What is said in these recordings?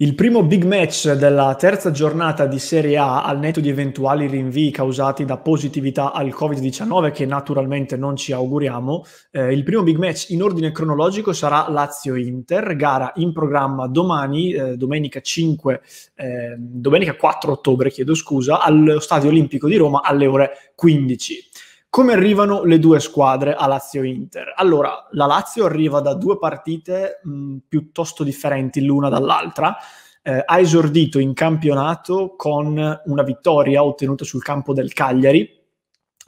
Il primo big match della terza giornata di Serie A al netto di eventuali rinvii causati da positività al Covid-19 che naturalmente non ci auguriamo, eh, il primo big match in ordine cronologico sarà Lazio-Inter, gara in programma domani, eh, domenica, 5, eh, domenica 4 ottobre, chiedo scusa, allo Stadio Olimpico di Roma alle ore 15. Come arrivano le due squadre a Lazio-Inter? Allora, la Lazio arriva da due partite mh, piuttosto differenti l'una dall'altra. Eh, ha esordito in campionato con una vittoria ottenuta sul campo del Cagliari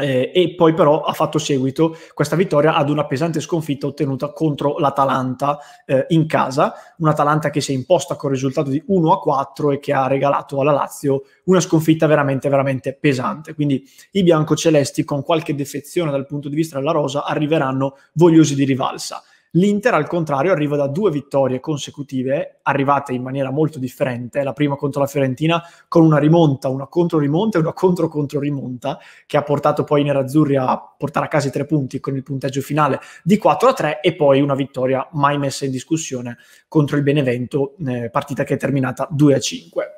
eh, e poi però ha fatto seguito questa vittoria ad una pesante sconfitta ottenuta contro l'Atalanta eh, in casa, un'Atalanta che si è imposta col risultato di 1 a 4 e che ha regalato alla Lazio una sconfitta veramente veramente pesante. Quindi i biancocelesti con qualche defezione dal punto di vista della rosa arriveranno vogliosi di rivalsa. L'Inter, al contrario, arriva da due vittorie consecutive, arrivate in maniera molto differente. La prima contro la Fiorentina con una rimonta, una contro-rimonta e una contro-contro-rimonta, che ha portato poi i nerazzurri a portare a casa i tre punti con il punteggio finale di 4 a 3, e poi una vittoria mai messa in discussione contro il Benevento, eh, partita che è terminata 2 a 5.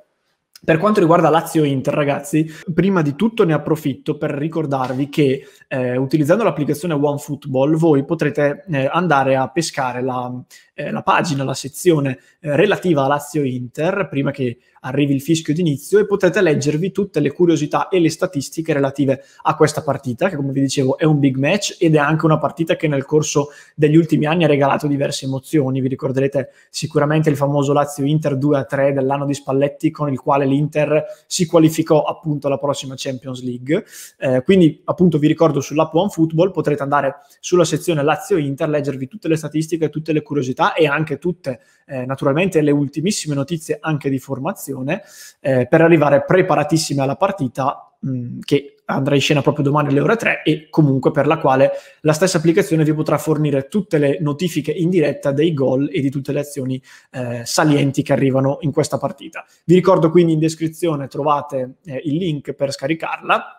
Per quanto riguarda Lazio-Inter, ragazzi, prima di tutto ne approfitto per ricordarvi che eh, utilizzando l'applicazione OneFootball voi potrete eh, andare a pescare la, eh, la pagina, la sezione eh, relativa a Lazio-Inter, prima che arrivi il fischio d'inizio, e potrete leggervi tutte le curiosità e le statistiche relative a questa partita, che come vi dicevo è un big match ed è anche una partita che nel corso degli ultimi anni ha regalato diverse emozioni. Vi ricorderete sicuramente il famoso Lazio-Inter 2-3 dell'anno di Spalletti, con il quale l'Inter si qualificò appunto alla prossima Champions League. Eh, quindi appunto vi ricordo sull'app One Football potrete andare sulla sezione Lazio-Inter, leggervi tutte le statistiche, tutte le curiosità università e anche tutte eh, naturalmente le ultimissime notizie anche di formazione eh, per arrivare preparatissime alla partita mh, mm, che andrà in scena proprio domani alle ore 3 e comunque per la quale la stessa applicazione vi potrà fornire tutte le notifiche in diretta dei gol e di tutte le azioni eh, salienti che arrivano in questa partita. Vi ricordo quindi in descrizione trovate eh, il link per scaricarla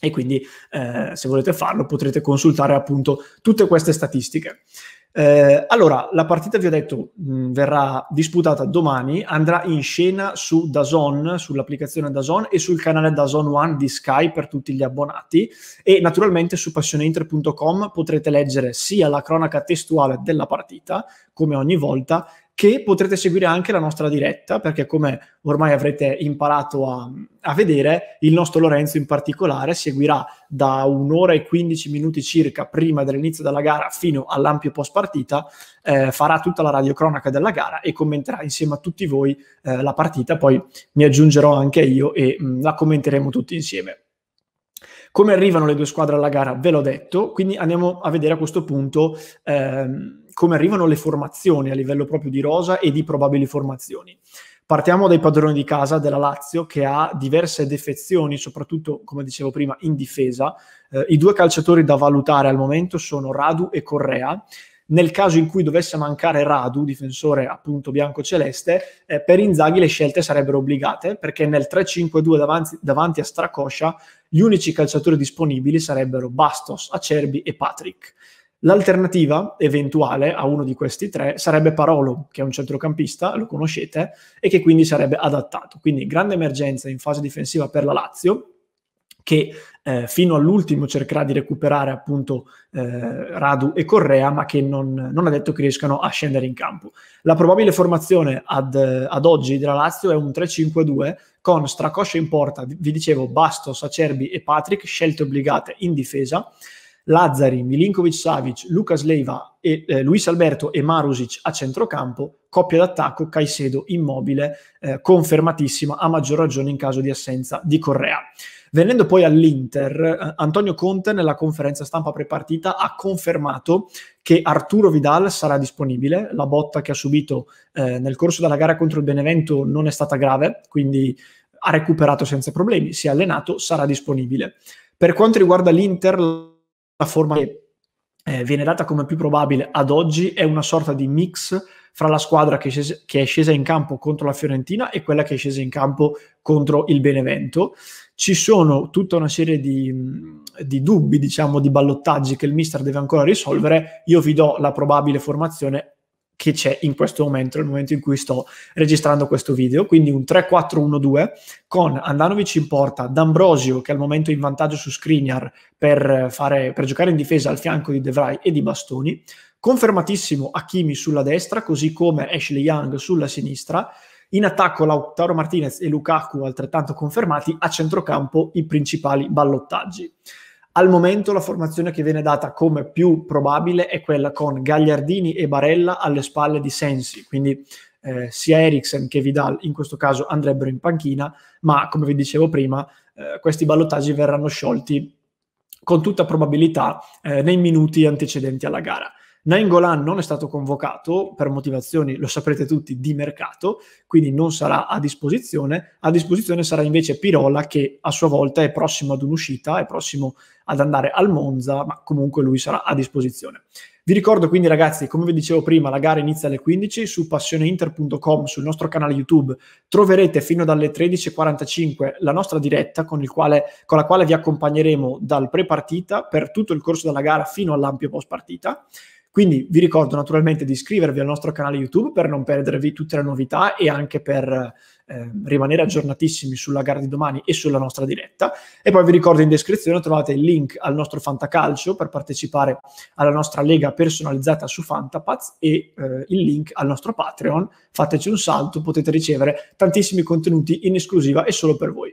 e quindi eh, se volete farlo potrete consultare appunto tutte queste statistiche. Eh, allora, la partita, vi ho detto, mh, mm, verrà disputata domani, andrà in scena su Dazon, sull'applicazione Dazon e sul canale Dazon One di Sky per tutti gli abbonati e naturalmente su passioneinter.com potrete leggere sia la cronaca testuale della partita, come ogni volta, che potrete seguire anche la nostra diretta, perché come ormai avrete imparato a, a, vedere, il nostro Lorenzo in particolare seguirà da un'ora e 15 minuti circa prima dell'inizio della gara fino all'ampio post partita, eh, farà tutta la radiocronaca della gara e commenterà insieme a tutti voi eh, la partita, poi mi aggiungerò anche io e mh, mm, la commenteremo tutti insieme. Come arrivano le due squadre alla gara ve l'ho detto, quindi andiamo a vedere a questo punto ehm, come arrivano le formazioni a livello proprio di rosa e di probabili formazioni. Partiamo dai padroni di casa della Lazio che ha diverse defezioni, soprattutto come dicevo prima in difesa. Eh, I due calciatori da valutare al momento sono Radu e Correa. Nel caso in cui dovesse mancare Radu, difensore appunto bianco-celeste, eh, per Inzaghi le scelte sarebbero obbligate perché nel 3-5-2 davanti, davanti a Stracoscia gli unici calciatori disponibili sarebbero Bastos, Acerbi e Patrick. L'alternativa eventuale a uno di questi tre sarebbe Parolo, che è un centrocampista, lo conoscete, e che quindi sarebbe adattato. Quindi grande emergenza in fase difensiva per la Lazio, che eh, fino all'ultimo cercherà di recuperare appunto eh, Radu e Correa, ma che non, non, ha detto che riescano a scendere in campo. La probabile formazione ad, ad oggi della Lazio è un 3-5-2 con Stracoscia in porta, vi dicevo, Bastos, Acerbi e Patrick, scelte obbligate in difesa, Lazzari, Milinkovic Savic, Lucas Leiva, e, eh, Luis Alberto e Marusic a centrocampo, coppia d'attacco Caicedo immobile, eh, confermatissima a maggior ragione in caso di assenza di Correa. Venendo poi all'Inter, eh, Antonio Conte nella conferenza stampa prepartita ha confermato che Arturo Vidal sarà disponibile, la botta che ha subito eh, nel corso della gara contro il Benevento non è stata grave, quindi ha recuperato senza problemi, si è allenato, sarà disponibile. Per quanto riguarda l'Inter, la forma che eh, viene data come più probabile ad oggi è una sorta di mix fra la squadra che, scese, che, è scesa in campo contro la Fiorentina e quella che è scesa in campo contro il Benevento. Ci sono tutta una serie di, di dubbi, diciamo, di ballottaggi che il mister deve ancora risolvere. Io vi do la probabile formazione che c'è in questo momento, nel momento in cui sto registrando questo video. Quindi un 3-4-1-2 con Andanovic in porta, D'Ambrosio che al momento è in vantaggio su Skriniar per, fare, per giocare in difesa al fianco di De Vrij e di Bastoni, confermatissimo Hakimi sulla destra, così come Ashley Young sulla sinistra, in attacco Lautaro Martinez e Lukaku altrettanto confermati, a centrocampo i principali ballottaggi. Al momento la formazione che viene data come più probabile è quella con Gagliardini e Barella alle spalle di Sensi, quindi eh, sia Eriksen che Vidal in questo caso andrebbero in panchina, ma come vi dicevo prima, eh, questi ballottaggi verranno sciolti con tutta probabilità eh, nei minuti antecedenti alla gara. Nainggolan non è stato convocato per motivazioni, lo saprete tutti, di mercato, quindi non sarà a disposizione. A disposizione sarà invece Pirola che a sua volta è prossimo ad un'uscita, è prossimo ad andare al Monza, ma comunque lui sarà a disposizione. Vi ricordo quindi ragazzi, come vi dicevo prima, la gara inizia alle 15 su passioneinter.com, sul nostro canale YouTube, troverete fino alle 13.45 la nostra diretta con, quale, con, la quale vi accompagneremo dal pre-partita per tutto il corso della gara fino all'ampio post-partita. Quindi vi ricordo naturalmente di iscrivervi al nostro canale YouTube per non perdervi tutte le novità e anche per eh, rimanere aggiornatissimi sulla gara di domani e sulla nostra diretta. E poi vi ricordo in descrizione trovate il link al nostro Fantacalcio per partecipare alla nostra lega personalizzata su Fantapaz e eh, il link al nostro Patreon. Fateci un salto, potete ricevere tantissimi contenuti in esclusiva e solo per voi.